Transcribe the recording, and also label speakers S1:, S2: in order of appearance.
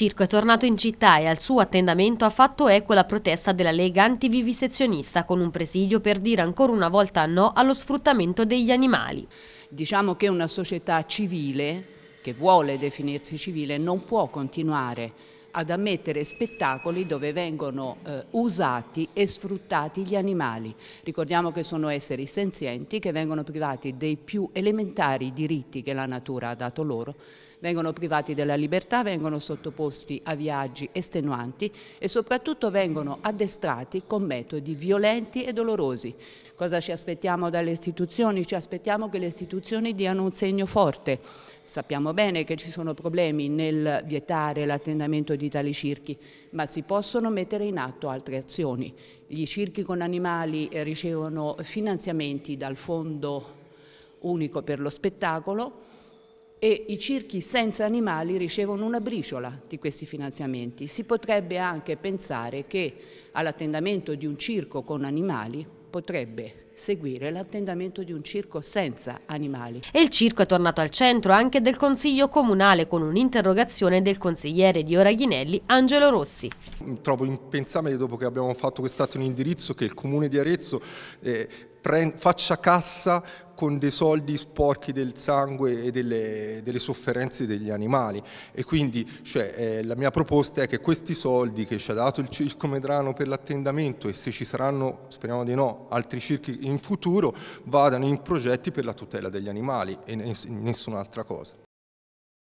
S1: circo è tornato in città e al suo attendamento ha fatto eco la protesta della Lega antivivisezionista con un presidio per dire ancora una volta no allo sfruttamento
S2: degli animali. Diciamo che una società civile, che vuole definirsi civile, non può continuare ad ammettere spettacoli dove vengono eh, usati e sfruttati gli animali. Ricordiamo che sono esseri senzienti che vengono privati dei più elementari diritti che la natura ha dato loro, vengono privati della libertà, vengono sottoposti a viaggi estenuanti e soprattutto vengono addestrati con metodi violenti e dolorosi. Cosa ci aspettiamo dalle istituzioni? Ci aspettiamo che le istituzioni diano un segno forte Sappiamo bene che ci sono problemi nel vietare l'attendamento di tali circhi, ma si possono mettere in atto altre azioni. Gli circhi con animali eh, ricevono finanziamenti dal Fondo unico per lo spettacolo e i circhi senza animali ricevono una briciola di questi finanziamenti. Si potrebbe anche pensare che all'attendamento di un circo con animali potrebbe seguire l'attendamento di un circo senza animali.
S1: E il circo è tornato al centro anche del Consiglio Comunale con un'interrogazione del consigliere di Oraghinelli, Angelo Rossi.
S3: Trovo impensabile dopo che abbiamo fatto quest'atto in indirizzo che il Comune di Arezzo eh, faccia cassa con dei soldi sporchi del sangue e delle, delle sofferenze degli animali e quindi cioè, eh, la mia proposta è che questi soldi che ci ha dato il Circo Medrano per l'attendamento e se ci saranno, speriamo di no, altri circhi in futuro vadano in progetti per la tutela degli animali e ness nessun'altra cosa.